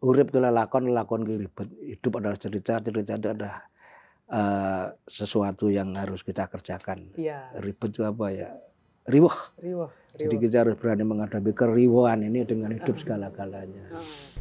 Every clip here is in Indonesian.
urip ke lakon-lakon ke ribet. Hidup adalah cerita, cerita itu adalah uh, sesuatu yang harus kita kerjakan. Ya. Ribet itu apa ya? Riwah. Riwuh. Jadi kita harus berani menghadapi keriwahan ini dengan hidup ah. segala-galanya. Oh.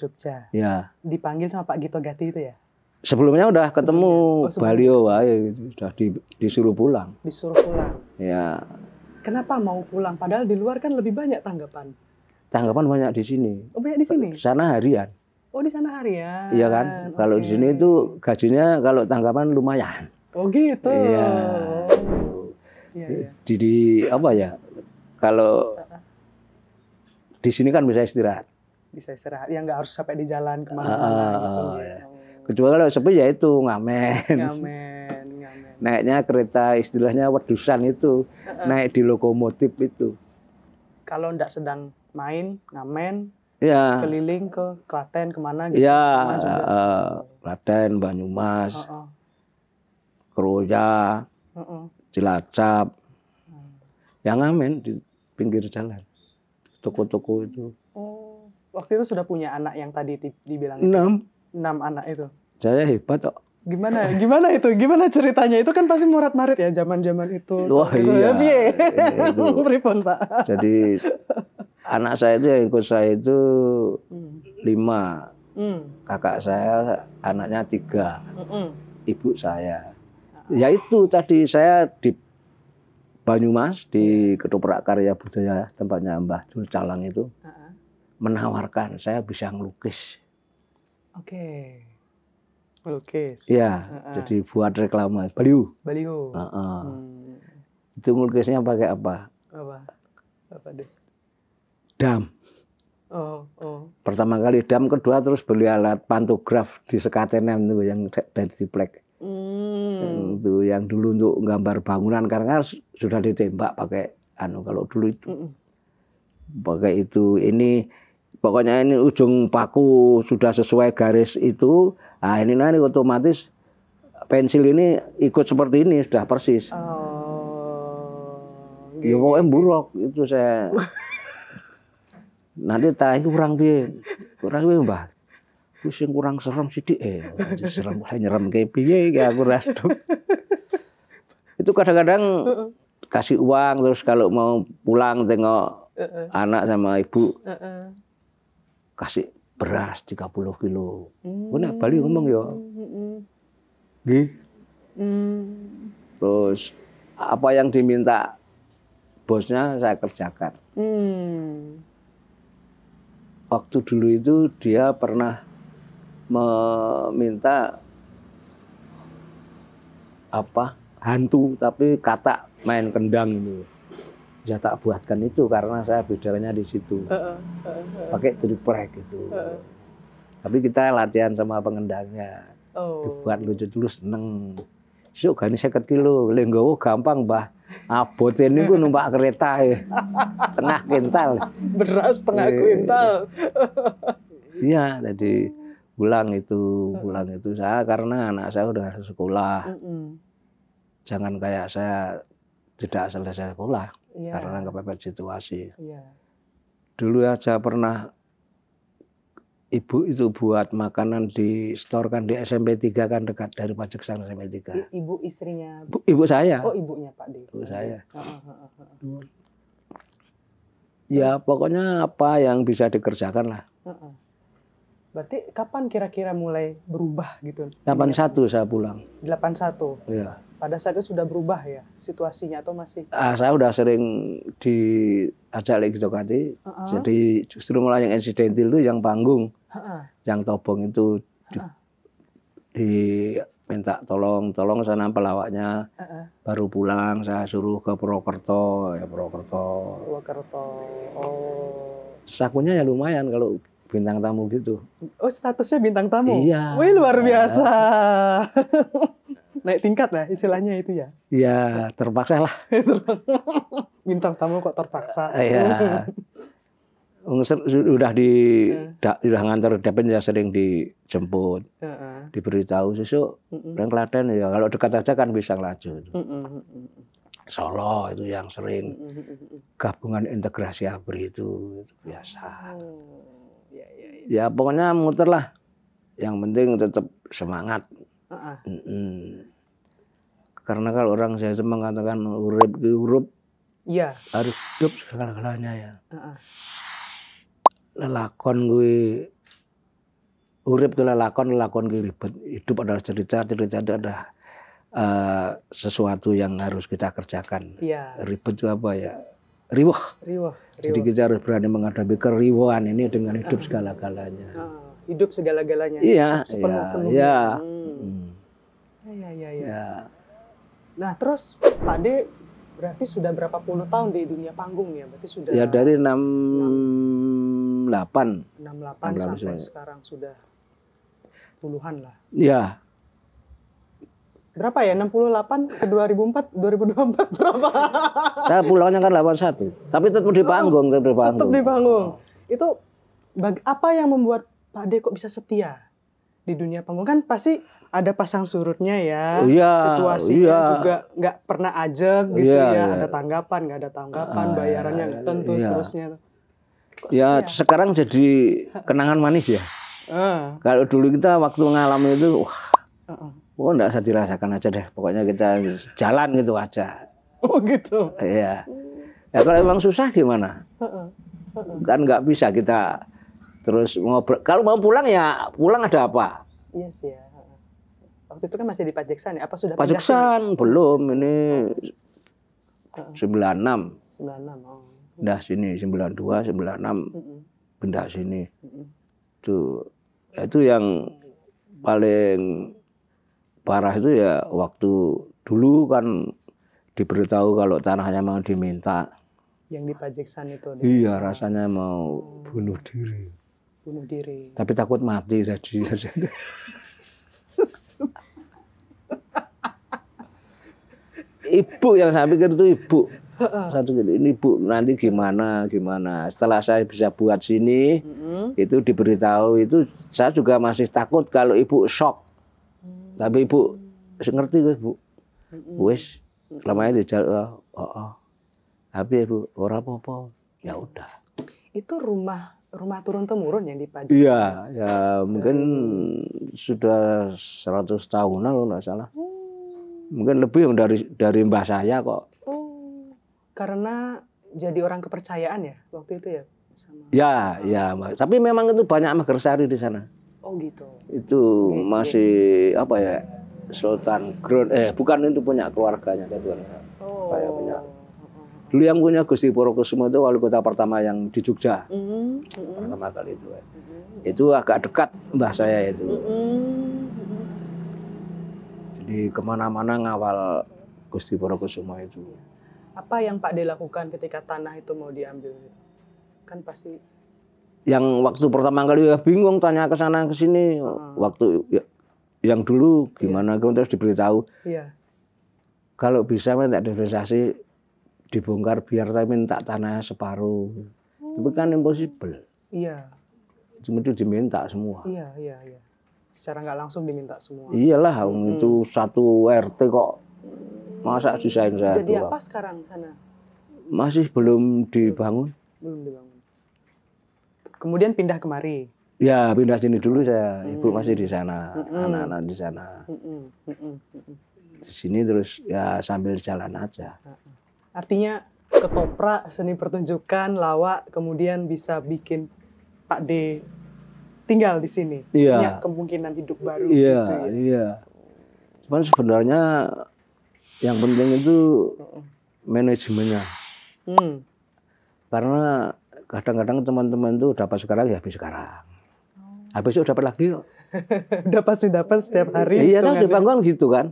Jogja. Ya. Dipanggil sama Pak Gito Gati itu ya? Sebelumnya udah ketemu oh, Balio, wah, udah disuruh pulang. Disuruh pulang. Ya. Kenapa mau pulang? Padahal di luar kan lebih banyak tanggapan. Tanggapan banyak di sini. Oh, banyak di sini. Di sana harian. Oh, di sana harian. Iya kan? Okay. Kalau di sini itu gajinya kalau tanggapan lumayan. Oh, gitu. Iya. Ya, iya. Jadi iya. apa ya? Kalau di sini kan bisa istirahat bisa istirahat ya nggak harus sampai di jalan kemana-mana uh, gitu ya. kecuali kalau sepi ya itu ngamen ngamen ngamen naiknya kereta istilahnya wedusan itu uh, uh. naik di lokomotif itu kalau ndak sedang main ngamen ya. keliling ke Klaten kemana gitu ya uh, Klaten Banyumas uh, uh. Kroja, uh, uh. Cilacap uh. yang ngamen di pinggir jalan toko-toko itu waktu itu sudah punya anak yang tadi dibilang enam enam anak itu saya hebat kok gimana ya? gimana itu gimana ceritanya itu kan pasti murat marit ya zaman zaman itu wah gitu. iya, ya, iya pripun pak jadi anak saya itu yang ikut saya itu hmm. lima hmm. kakak saya anaknya tiga hmm. ibu saya ah. ya itu tadi saya di Banyumas di iya. Ketoprak Karya Budaya tempatnya Mbah Jul Calang itu. Ah, ah menawarkan saya bisa ngelukis. Oke. Okay. lukis. Iya, uh -uh. jadi buat reklama baliho. Baliho. Uh -uh. Hmm. Itu ngelukisnya pakai apa? Apa? Apa deh? Dam. Oh, oh. Pertama kali dam, kedua terus beli alat pantograf di sekatenem itu yang density plate. Hmm. Itu yang dulu untuk gambar bangunan karena sudah ditembak pakai anu kalau dulu itu. Mm Pakai itu ini pokoknya ini ujung paku sudah sesuai garis itu, ah, nah ini nanti otomatis pensil ini ikut seperti ini sudah persis. Oh. Ya pokoknya gitu. buruk itu saya. Nanti tak kurang bi, Kurang bi Mbah? pusing kurang serem sithik eh. Serem saya nyerem kayak piye kayak aku rasa itu kadang-kadang kasih uang terus kalau mau pulang tengok uh -uh. anak sama ibu. Uh -uh kasih beras 30 kilo. Hmm. Gue Bali ngomong ya. Hmm. Gih. Hmm. Terus apa yang diminta bosnya saya kerjakan. Hmm. Waktu dulu itu dia pernah meminta apa hantu tapi kata main kendang Gitu saya tak buatkan itu karena saya bedanya di situ. Uh, uh, uh, Pakai triplek gitu. Tapi kita latihan sama pengendangnya. Oh. Dibuat lucu dulu seneng. Sok gani saya kilo, lenggowo gampang, bah Abot ini gue numpak kereta ya. Tengah kental. Beras tengah eh. kental. Iya, jadi pulang itu, pulang itu saya karena anak saya udah sekolah. Mm -mm. Jangan kayak saya tidak selesai sekolah yeah. karena kepepet situasi. Yeah. Dulu aja pernah ibu itu buat makanan di store kan di SMP 3 kan dekat dari sana SMP 3. I, ibu istrinya. Bu, ibu saya. Oh, ibunya Pak D. Ibu saya. Oh, oh, ya pokoknya apa yang bisa dikerjakan lah. Uh Berarti kapan kira-kira mulai berubah gitu? 81 iya. saya pulang. 81. Iya. Pada saat itu sudah berubah ya situasinya atau masih? Ah, saya sudah sering diajak lagi Jogati. Uh -uh. Jadi justru mulai yang insidentil itu yang panggung. Uh -uh. Yang tobong itu di, uh -uh. di minta tolong, tolong sana pelawaknya. Uh -uh. Baru pulang saya suruh ke Purwokerto, ya Purwokerto. Purwokerto. Oh. Sakunya ya lumayan kalau bintang tamu gitu. Oh, statusnya bintang tamu. Iya. Wih, luar iya. biasa. Naik tingkat lah istilahnya itu ya. Iya, terpaksa lah. bintang tamu kok terpaksa. Eh, iya. Sudah di da, eh. udah ngantar depan ya sering dijemput uh -uh. diberitahu susu uh -uh. ya kalau dekat aja kan bisa ngelaju uh -uh. Solo itu yang sering gabungan integrasi abri itu, itu biasa uh Ya, ya, ya, ya. pokoknya muter lah yang penting tetap semangat uh -uh. Mm -mm. karena kalau orang saya mengatakan urip urip ya. harus hidup segala-galanya ya uh -uh. lelakon gue urip ke lelakon lelakon gue ribet hidup adalah cerita cerita itu ada uh, sesuatu yang harus kita kerjakan ya. ribet itu apa ya riwah Riuh. Jadi kita harus berani menghadapi keriwahan ini dengan hidup segala-galanya. Oh, hidup segala-galanya. Iya, iya, iya. Hmm. Ya, ya, ya, ya. ya. Nah, terus Pak De berarti sudah berapa puluh tahun di dunia panggung ya? Berarti sudah Ya, dari 68. 68, 68 sampai sudah. sekarang sudah puluhan lah. Iya berapa ya 68 ke 2004 2024 berapa? Saya pulangnya kan 81. Tapi tetap di oh, panggung, tetap di panggung. Tetap di panggung. Oh. Itu apa yang membuat Pak De kok bisa setia di dunia panggung kan pasti ada pasang surutnya ya. Oh, iya, situasinya iya. juga nggak pernah aja oh, gitu iya, ya. Iya. Ada tanggapan, nggak ada tanggapan, ah, bayarannya iya, tentu iya. seterusnya. Kok ya setia? sekarang jadi kenangan manis ya. Uh. Kalau dulu kita waktu ngalamin itu wah. Uh -uh Oh, enggak usah dirasakan aja deh. Pokoknya kita jalan gitu aja. Oh, gitu. Iya. Ya kalau emang susah gimana? Kan nggak bisa kita terus ngobrol. Kalau mau pulang ya pulang ada apa? Iya yes, sih ya. Waktu itu kan masih di Pajeksan ya? Apa sudah Pajeksan? Belum, ini 96. 96. Oh. Dah sini 92, 96. benda sini. Itu ya itu yang paling parah itu ya waktu dulu kan diberitahu kalau tanahnya mau diminta. Yang di Pajeksan itu. Iya, rasanya mau bunuh diri. Bunuh diri. Tapi takut mati jadi. ibu yang saya pikir itu ibu. Satu ini ibu nanti gimana gimana. Setelah saya bisa buat sini, mm -hmm. itu diberitahu itu saya juga masih takut kalau ibu shock tapi ibu ngerti gue bu. wes lamanya ini jalan, Oh, oh. Tapi ibu orang apa-apa. Ya udah. Itu rumah rumah turun temurun yang dipajak. Iya, ya mungkin hmm. sudah 100 tahunan loh nggak salah. Hmm. Mungkin lebih dari dari mbah saya kok. Oh, karena jadi orang kepercayaan ya waktu itu ya sama. Ya, ya, tapi memang itu banyak magersari di sana. Oh gitu. Itu okay. masih apa ya? Sultan Ground eh bukan itu punya keluarganya tuan ya, Oh. Kayak punya. Dulu yang punya Gusti Porokusumo itu wali kota pertama yang di Jogja. Mm -hmm. Pertama kali itu. Mm -hmm. Itu agak dekat mbah saya itu. Mm -hmm. Jadi kemana-mana ngawal Gusti Porokusumo itu. Apa yang Pak dilakukan ketika tanah itu mau diambil? Kan pasti yang waktu pertama kali ya bingung tanya ke sana ke sini hmm. waktu ya, yang dulu gimana yeah. Kan terus diberitahu yeah. kalau bisa minta divestasi dibongkar biar saya minta tanah separuh hmm. tapi kan impossible iya yeah. cuma itu diminta semua iya yeah, iya yeah, iya yeah. secara nggak langsung diminta semua iyalah hmm. itu satu RT kok masa desain saya jadi apa sekarang sana masih belum dibangun belum dibangun kemudian pindah kemari. Ya pindah sini dulu saya, hmm. ibu masih di sana, hmm. anak-anak di sana. Mm-hmm. Di sini terus ya sambil jalan aja. Artinya ketoprak seni pertunjukan lawak kemudian bisa bikin Pak D tinggal di sini. Iya. Punya kemungkinan hidup baru. Iya, gitu ya. iya. Cuman sebenarnya yang penting itu manajemennya. Hmm. Karena kadang-kadang teman-teman tuh dapat sekarang ya habis sekarang. Oh. Habis itu dapat lagi yuk. udah pasti dapat setiap iya, hari. Iya gitu kan di ya. panggung gitu kan.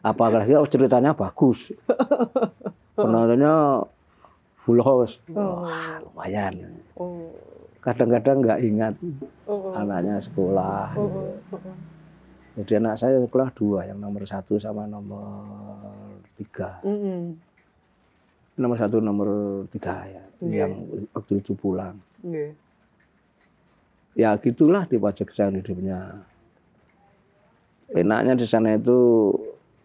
apa lagi apalagi oh, ceritanya bagus. Penontonnya full house. Oh. Wah, lumayan. Oh. Kadang-kadang nggak ingat oh. anaknya sekolah. Jadi anak saya sekolah dua, yang nomor satu sama nomor tiga nomor satu nomor tiga ya okay. Iya. yang waktu itu pulang okay. Iya. ya gitulah di pajak saya hidupnya enaknya di sana itu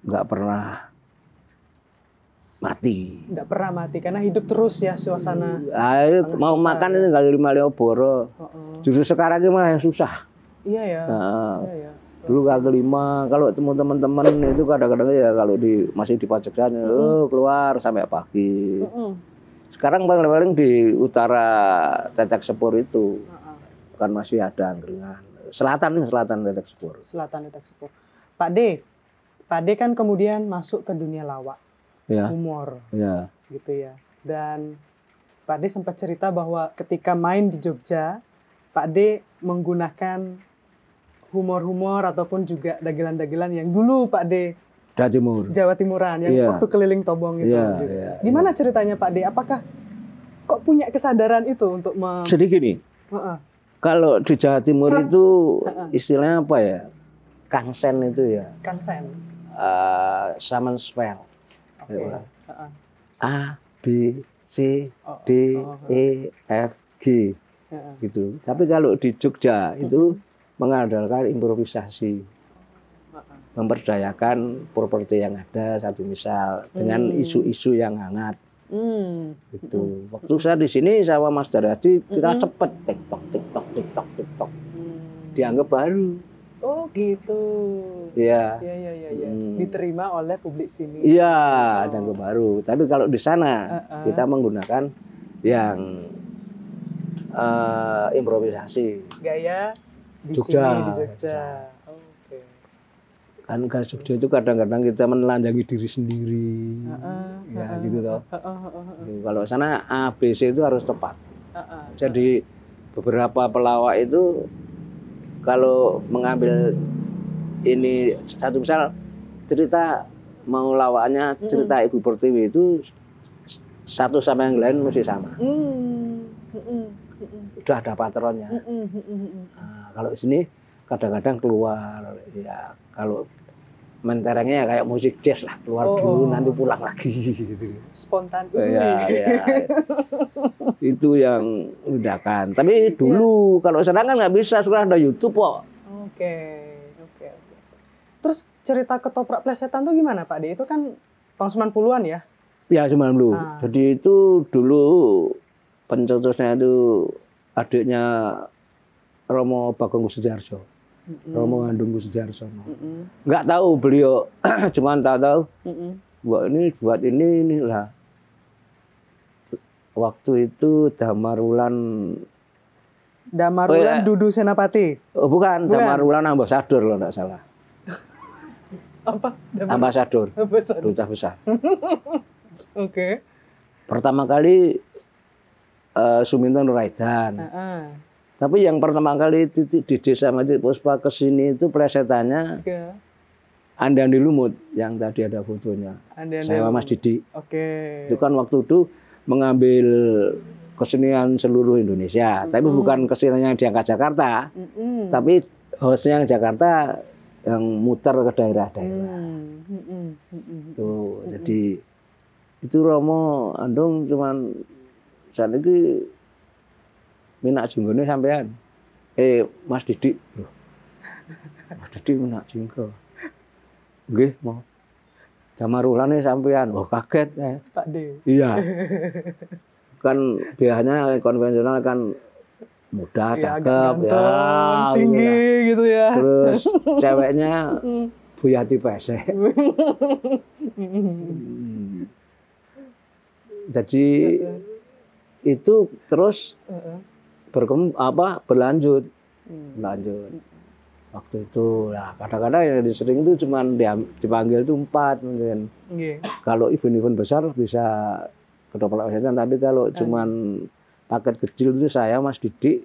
nggak pernah mati nggak pernah mati karena hidup terus ya suasana Ayo, ah, mau makan ya. itu nggak lima leoboro oh, oh. justru sekarang ini malah yang susah iya ya, nah, iya, ya dulu kaki lima kalau temu teman-teman itu kadang-kadang ya kalau di masih di Pajakan mm -hmm. oh, keluar sampai pagi mm -hmm. sekarang paling-paling di utara Tetek Sepur itu mm -hmm. kan masih ada angkringan selatan selatan Tetek Sepur selatan Tetek Sepur Pak D Pak D kan kemudian masuk ke dunia lawak ya. humor ya. gitu ya dan Pak D sempat cerita bahwa ketika main di Jogja Pak D menggunakan humor-humor ataupun juga dagelan-dagelan yang dulu Pak D Jawa Jawa Timuran yang yeah. waktu keliling Tobong itu. Yeah, gitu. yeah, iya. Gimana yeah. ceritanya Pak D? Apakah kok punya kesadaran itu untuk me... Jadi gini. Uh -uh. Kalau di Jawa Timur itu uh -uh. istilahnya apa ya? Kangsen itu ya. Kangsen. Uh, ah, summon spell. Okay. Iya. Uh -uh. A B C oh, D oh, oh, oh. E F G. Uh -uh. Gitu. Tapi kalau di Jogja uh -huh. itu mengandalkan improvisasi memperdayakan properti yang ada satu misal dengan hmm. isu-isu yang hangat Hmm. Itu. Waktu saya di sini sama Mas Darati kita hmm. cepet tiktok tiktok tiktok tiktok. Hmm. Dianggap baru. Oh gitu. Ya. Ya ya ya, Ya. Hmm. Diterima oleh publik sini. Iya, oh. dianggap baru. Tapi kalau di sana uh -uh. kita menggunakan yang uh, improvisasi. Gaya di Jogja. Sini, di Jogja. Okay. Kan ke Jogja itu kadang-kadang kita menelanjangi diri sendiri. Uh, uh, ya uh, gitu toh. Uh, uh, uh, uh, uh. Kalau sana ABC itu harus tepat. Uh, uh, uh. Jadi beberapa pelawak itu kalau mengambil ini satu misal cerita mau lawannya hmm. cerita Ibu Pertiwi itu satu sama yang lain mesti sama. Mm. Udah ada patronnya. Mm. Kalau sini kadang-kadang keluar ya kalau menterengnya ya kayak musik jazz lah keluar oh. dulu nanti pulang lagi gitu spontan ya, ya. ya. itu yang udah kan tapi iya. dulu ya. kalau sekarang kan nggak bisa sekarang ada YouTube kok oke oke oke terus cerita ketoprak plesetan tuh gimana Pak de itu kan tahun 90-an ya ya 90 nah. jadi itu dulu pencetusnya itu adiknya Romo Bagong Kusudiarjo. Mm hmm Romo Ngandung Kusudiarjono. Mm hmm Nggak tahu beliau, cuman tak tahu mm hmm buat ini, buat ini, inilah. Waktu itu Damarulan Damarulan oh, ya. Dudu Senapati. Oh, bukan, bukan. Damarulan ambasador loh nggak salah. Apa? Damar... Ambasador. Ambasador. Duta besar. Oke. okay. Pertama kali uh, eh, Suminten Nuraidan. Uh -uh. Tapi yang pertama kali di desa Masjid Puspa ke sini itu presetannya okay. di Lumut yang tadi ada fotonya. -andi. Saya Mas Didi. Oke. Okay. Itu kan waktu itu mengambil kesenian seluruh Indonesia, mm -hmm. tapi bukan kesenian yang diangkat Jakarta. Mm -hmm. Tapi hostnya yang Jakarta yang muter ke daerah-daerah. Mm -hmm. Tuh, jadi itu Romo Andung cuman saat ini minak jenggone sampean. Eh Mas Didik. Loh. Mas Didik minak jenggo. Nggih, mau. Jamarulane sampean. Oh kaget eh. Pak De. Iya. kan biasanya konvensional kan mudah, ya, cakep, ya, tinggi ya. gitu ya. Terus ceweknya Bu Yati Pesek. Jadi iya, iya. itu terus uh -uh berkem apa berlanjut hmm. lanjut waktu itu lah kadang-kadang yang sering itu cuma dipanggil itu empat mungkin yeah. kalau event-event besar bisa ketoprak kesehatan tapi kalau iya. cuman paket kecil itu saya Mas Didik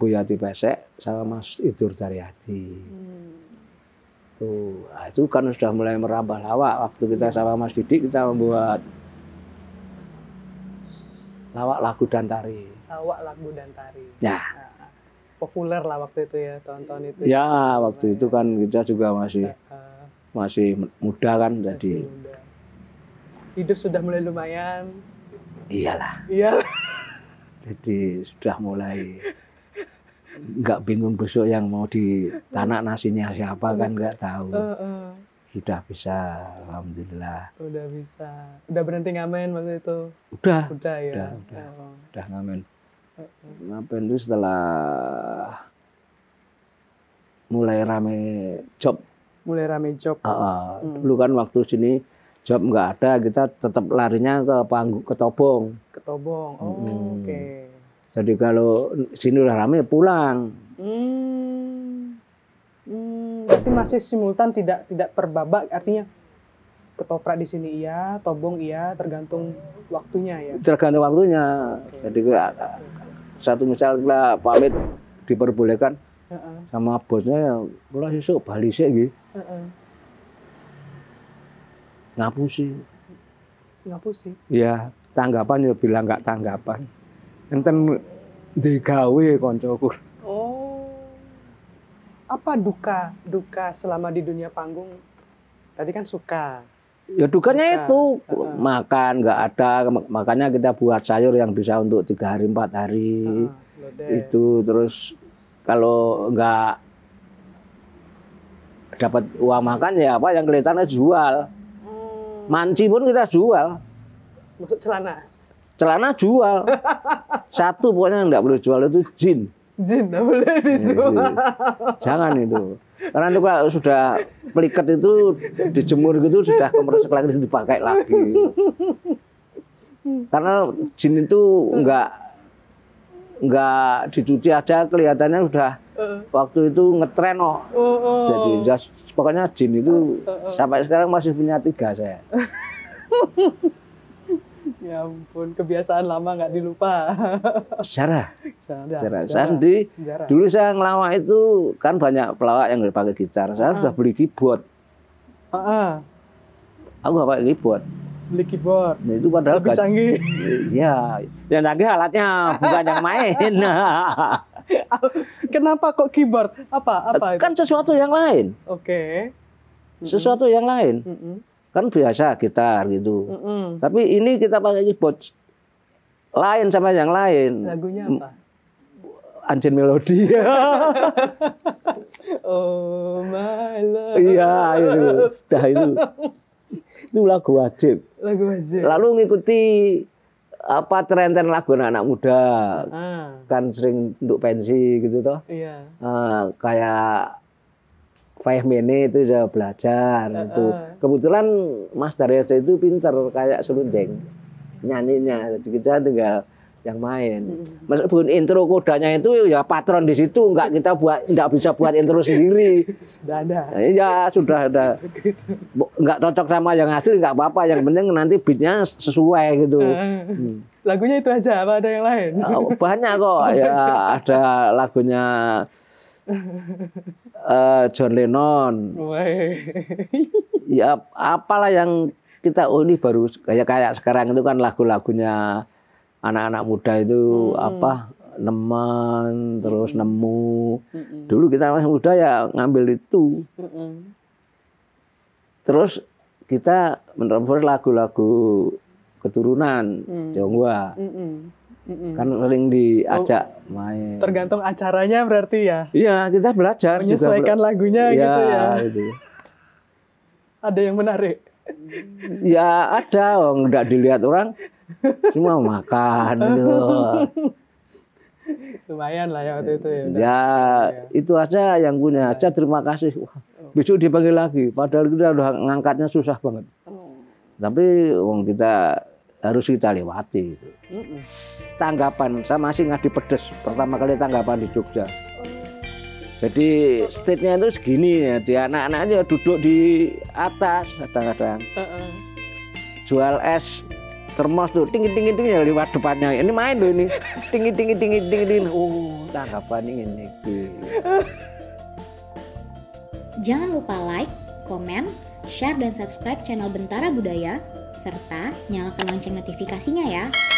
Bu Yati Pesek sama Mas Idur Daryati hmm. tuh nah, itu kan sudah mulai merambah lawak waktu kita hmm. sama Mas Didik kita membuat lawak lagu dan tari Sawa Lagu dan Tari. Ya. Nah, populer lah waktu itu ya tahun-tahun itu. Ya, ya. waktu itu kan kita juga masih uh, masih muda kan masih jadi. Muda. Hidup sudah mulai lumayan. Iyalah. Iyalah. jadi sudah mulai nggak bingung besok yang mau di tanah nasinya siapa kan nggak tahu. Uh, uh. Sudah bisa, alhamdulillah. Udah bisa. Udah berhenti ngamen waktu itu. Udah. Udah ya. Udah, Oh. udah ngamen ngapain itu setelah mulai rame job mulai rame job uh, hmm. dulu kan waktu sini job nggak ada kita tetap larinya ke panggung ke tobong ke tobong oh, hmm. oke okay. jadi kalau sini udah rame pulang hmm. Hmm. berarti masih simultan tidak tidak perbabak artinya ketoprak di sini iya, tobong iya, tergantung waktunya ya. Tergantung waktunya. Okay. Jadi okay satu misal kita pamit diperbolehkan uh -uh. sama bosnya kula ya, sesuk bali sik nggih. Heeh. Ngapusi. Ngapusi. Iya, tanggapan ya bilang nggak tanggapan. Enten digawe koncoku. Oh. Apa duka duka selama di dunia panggung? Tadi kan suka. Ya dukannya itu makan nggak ada makanya kita buat sayur yang bisa untuk tiga hari empat hari ah, itu terus kalau nggak dapat uang makan ya apa yang kelihatannya jual hmm. manci pun kita jual maksud celana celana jual satu pokoknya nggak boleh jual itu jin jin nggak boleh disuap. Jangan itu. Karena itu kalau sudah pelikat itu dijemur gitu sudah kemeresek lagi dipakai lagi. Karena jin itu nggak nggak dicuci aja kelihatannya sudah uh. waktu itu ngetren oh. oh. Jadi just, pokoknya jin itu uh, uh, sampai sekarang masih punya tiga saya. ya ampun, kebiasaan lama nggak dilupa. Sejarah. Sejarah. Sejarah. Sandi, Dulu saya ngelawak itu kan banyak pelawak yang pakai gitar. Saya uh sudah beli keyboard. Uh ah, -huh. Ah. Aku nggak pakai keyboard beli keyboard. Nah, itu padahal lebih canggih. Iya, yang canggih alatnya bukan yang main. Kenapa kok keyboard? Apa? Apa Kan sesuatu yang lain. Oke. Okay. Sesuatu yang lain. Mm mm kan biasa gitar gitu. Mm -mm. Tapi ini kita pakai keyboard lain sama yang lain. Lagunya apa? Anjing Melodi. oh my love. Iya itu. Dah itu. Itu lagu wajib. Lagu wajib. Lalu ngikuti apa tren-tren lagu anak, anak muda. Ah. Kan sering untuk pensi gitu toh. Iya. Uh, kayak Five Minute itu sudah belajar uh -uh. itu. Kebetulan Mas Daryoso itu pinter kayak selunjeng hmm. nyanyinya. Jadi kita tinggal yang main. Hmm. Mas pun intro kodanya itu ya patron di situ nggak kita buat nggak bisa buat intro sendiri. Sudah ada. Ya sudah ada. Nggak cocok sama yang asli nggak apa-apa. Yang penting nanti beatnya sesuai gitu. Hmm. Lagunya itu aja apa ada yang lain? Oh, banyak kok. Oh, ya ada lagunya uh, John Lennon. ya apalah yang kita oh ini baru kayak kayak sekarang itu kan lagu-lagunya anak-anak muda itu hmm. apa neman terus hmm. nemu hmm. dulu kita masih muda ya ngambil itu hmm. terus kita menerobos lagu-lagu keturunan hmm. Jawa hmm. Mm-mm. Kan sering diajak oh, main. Tergantung acaranya berarti ya. Iya, kita belajar menyesuaikan juga. lagunya ya, gitu ya. Ada yang menarik? Ya ada, oh, nggak dilihat orang cuma makan gitu. Lumayan lah ya waktu itu ya. Ya, ya. itu aja yang punya aja terima kasih. Wah, oh. besok dipanggil lagi. Padahal kita udah ngangkatnya susah banget. Oh. Tapi wong kita harus kita lewati. Gitu. Mm -mm. Tanggapan, saya masih nggak di pedes. Pertama kali tanggapan di Jogja. Jadi state-nya itu segini ya, di anak-anaknya duduk di atas kadang-kadang. Jual es termos tuh tinggi tinggi tinggi lewat depannya ini main loh ini tinggi tinggi tinggi tinggi tinggi oh tanggapan ini jangan lupa like komen share dan subscribe channel Bentara Budaya serta nyalakan lonceng notifikasinya ya.